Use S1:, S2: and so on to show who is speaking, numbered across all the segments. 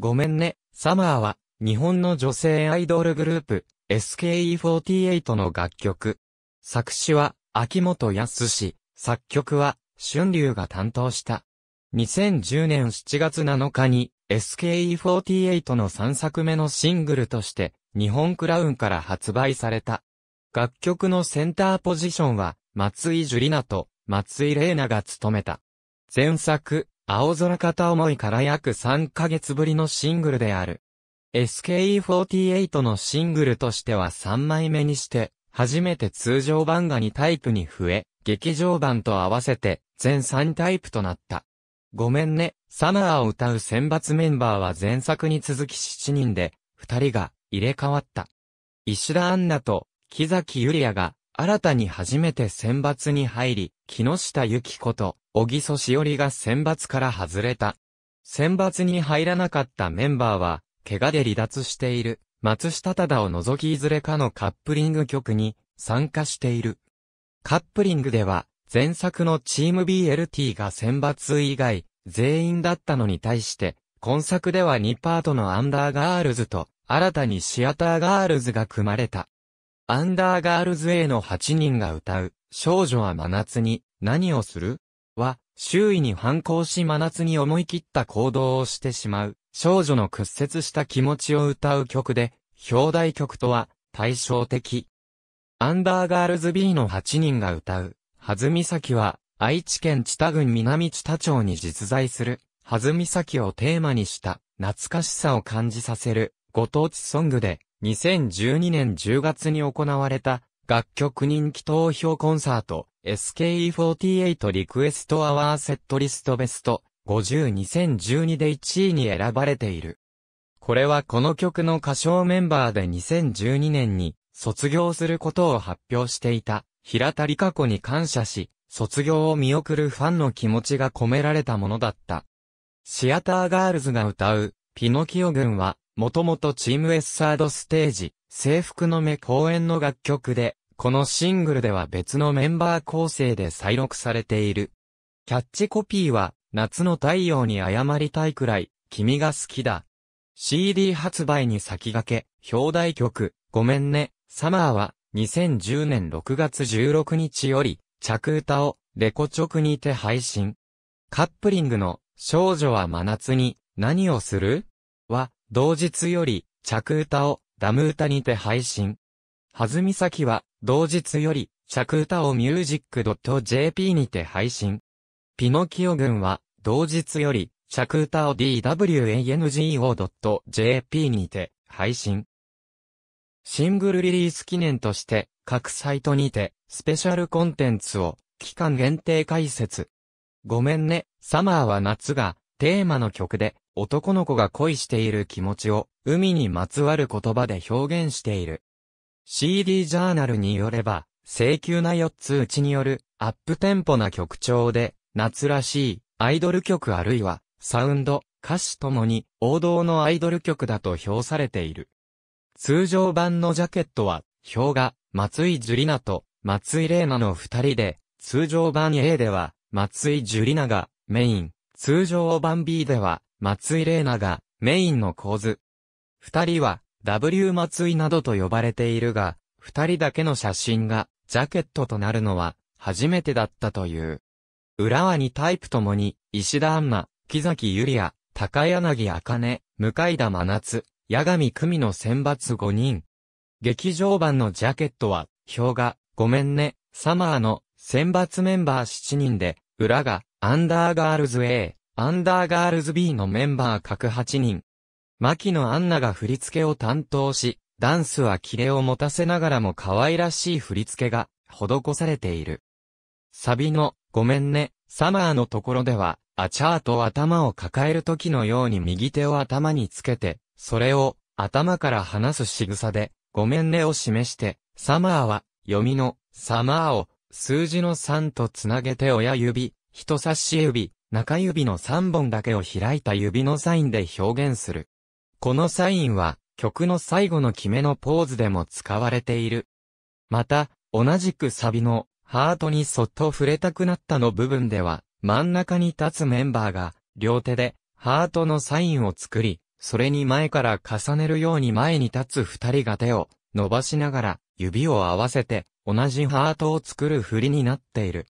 S1: ごめんね、サマーは、日本の女性アイドルグループ、SKE48 の楽曲。作詞は、秋元康、作曲は、春竜が担当した。2010年7月7日に、SKE48 の3作目のシングルとして、日本クラウンから発売された。楽曲のセンターポジションは、松井樹里奈と松井玲奈が務めた。前作、青空片思いから約3ヶ月ぶりのシングルである。SKE48 のシングルとしては3枚目にして、初めて通常版が2タイプに増え、劇場版と合わせて全3タイプとなった。ごめんね、サマーを歌う選抜メンバーは前作に続き7人で、2人が入れ替わった。石田アンナと木崎ゆりやが新たに初めて選抜に入り、木下ゆき子と小木曽しおりが選抜から外れた。選抜に入らなかったメンバーは、怪我で離脱している、松下忠を除きいずれかのカップリング曲に参加している。カップリングでは、前作のチーム BLT が選抜以外、全員だったのに対して、今作では2パートのアンダーガールズと、新たにシアターガールズが組まれた。アンダーガールズ A の8人が歌う、少女は真夏に、何をするは、周囲に反抗し真夏に思い切った行動をしてしまう、少女の屈折した気持ちを歌う曲で、表題曲とは、対照的。アンダーガールズ B の8人が歌う、はずみさきは、愛知県知多郡南知多町に実在する、はずみさきをテーマにした、懐かしさを感じさせる、ご当地ソングで、2012年10月に行われた、楽曲人気投票コンサート、SKE48 リクエストアワーセットリストベスト502012で1位に選ばれている。これはこの曲の歌唱メンバーで2012年に卒業することを発表していた平田理香子に感謝し、卒業を見送るファンの気持ちが込められたものだった。シアターガールズが歌うピノキオ軍は、もともとチームエッサードステージ、制服の目公演の楽曲で、このシングルでは別のメンバー構成で再録されている。キャッチコピーは、夏の太陽に謝りたいくらい、君が好きだ。CD 発売に先駆け、表題曲、ごめんね、サマーは、2010年6月16日より、着歌を、レコ直にて配信。カップリングの、少女は真夏に、何をするは、同日より、着歌を、ダム歌にて配信。はずみさきは、同日より、尺歌をミュージック .jp にて配信。ピノキオ軍は、同日より、尺歌を dwango.jp にて配信。シングルリリース記念として、各サイトにて、スペシャルコンテンツを、期間限定解説。ごめんね、サマーは夏が、テーマの曲で、男の子が恋している気持ちを、海にまつわる言葉で表現している。CD ジャーナルによれば、請求な4つ打ちによるアップテンポな曲調で、夏らしいアイドル曲あるいはサウンド、歌詞ともに王道のアイドル曲だと評されている。通常版のジャケットは、表が松井樹里奈と松井玲奈の二人で、通常版 A では松井樹里奈がメイン、通常版 B では松井玲奈がメインの構図。二人は W 松井などと呼ばれているが、二人だけの写真がジャケットとなるのは初めてだったという。浦和にタイプともに、石田杏奈、木崎ゆりや、高柳茜、向田真夏、八神久美の選抜5人。劇場版のジャケットは、表が、ごめんね、サマーの選抜メンバー7人で、裏が、アンダーガールズ A、アンダーガールズ B のメンバー各8人、牧野アンナが振り付けを担当し、ダンスはキレを持たせながらも可愛らしい振り付けが施されている。サビの、ごめんね、サマーのところでは、アチャーと頭を抱える時のように右手を頭につけて、それを頭から離す仕草で、ごめんねを示して、サマーは読みのサマーを数字の3とつなげて親指、人差し指、中指の3本だけを開いた指のサインで表現する。このサインは、曲の最後の決めのポーズでも使われている。また、同じくサビの、ハートにそっと触れたくなったの部分では、真ん中に立つメンバーが、両手で、ハートのサインを作り、それに前から重ねるように前に立つ二人が手を伸ばしながら指を合わせて同じハートを作る振りになっている。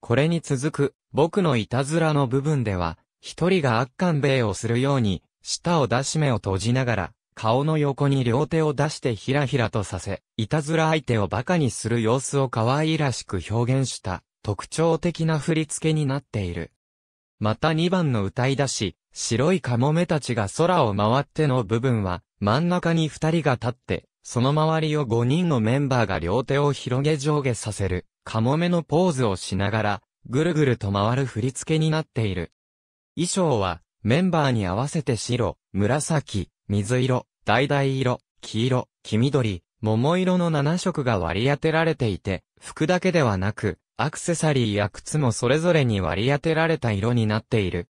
S1: これに続く僕のいたずらの部分では一人が悪寒米をするように舌を出し目を閉じながら、顔の横に両手を出してひらひらとさせ、いたずら相手を馬鹿にする様子を可愛らしく表現した、特徴的な振り付けになっている。また2番の歌い出し、白いカモメたちが空を回っての部分は、真ん中に2人が立って、その周りを5人のメンバーが両手を広げ上下させる、カモメのポーズをしながら、ぐるぐると回る振り付けになっている。衣装は、メンバーに合わせて白、紫、水色、橙色、黄色、黄緑、桃色の7色が割り当てられていて、服だけではなく、アクセサリーや靴もそれぞれに割り当てられた色になっている。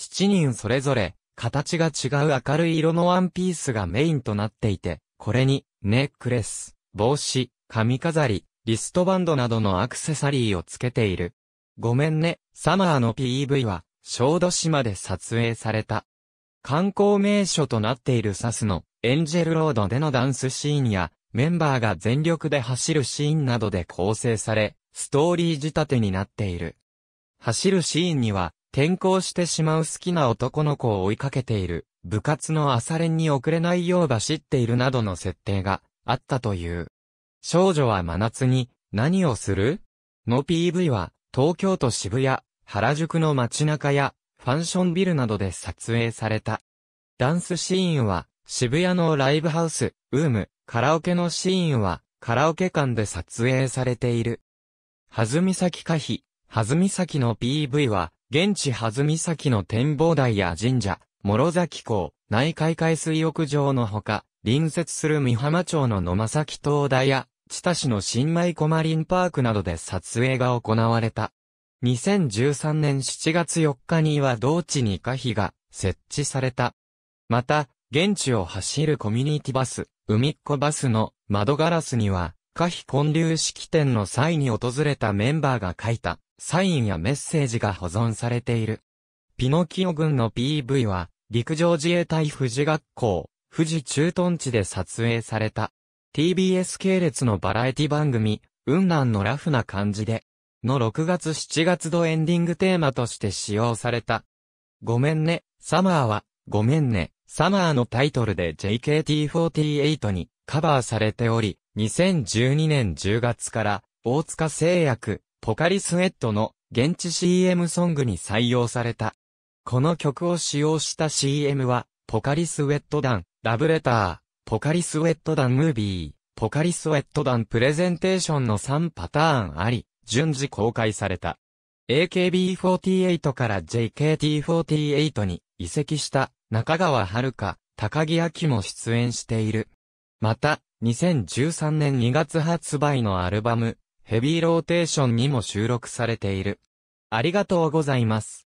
S1: 7人それぞれ、形が違う明るい色のワンピースがメインとなっていて、これに、ネックレス、帽子、髪飾り、リストバンドなどのアクセサリーをつけている。ごめんね、サマーの PV は、小豆島で撮影された。観光名所となっているサスのエンジェルロードでのダンスシーンやメンバーが全力で走るシーンなどで構成され、ストーリー仕立てになっている。走るシーンには転校してしまう好きな男の子を追いかけている、部活の朝練に遅れないよう走っているなどの設定があったという。少女は真夏に何をするの PV は東京都渋谷原宿の街中や、ファンションビルなどで撮影された。ダンスシーンは、渋谷のライブハウス、ウーム、カラオケのシーンは、カラオケ館で撮影されている。はずみ先可否、はずみの PV は、現地はずみの展望台や神社、諸崎港、内海海水浴場のほか、隣接する三浜町の野正木灯台や、千田市の新米コマリンパークなどで撮影が行われた。2013年7月4日には同地に可否が設置された。また、現地を走るコミュニティバス、海っ子バスの窓ガラスには、可否混流式典の際に訪れたメンバーが書いたサインやメッセージが保存されている。ピノキオ軍の PV は、陸上自衛隊富士学校、富士駐屯地で撮影された。TBS 系列のバラエティ番組、雲南のラフな感じで、の6月7月度エンディングテーマとして使用された。ごめんね、サマーは、ごめんね、サマーのタイトルで JKT48 にカバーされており、2012年10月から大塚製薬、ポカリスエットの現地 CM ソングに採用された。この曲を使用した CM は、ポカリスウェット団、ラブレター、ポカリスウェット団ムービー、ポカリスウェット団プレゼンテーションの3パターンあり、順次公開された。AKB48 から JKT48 に移籍した中川遥、高木明も出演している。また、2013年2月発売のアルバム、ヘビーローテーションにも収録されている。ありがとうございます。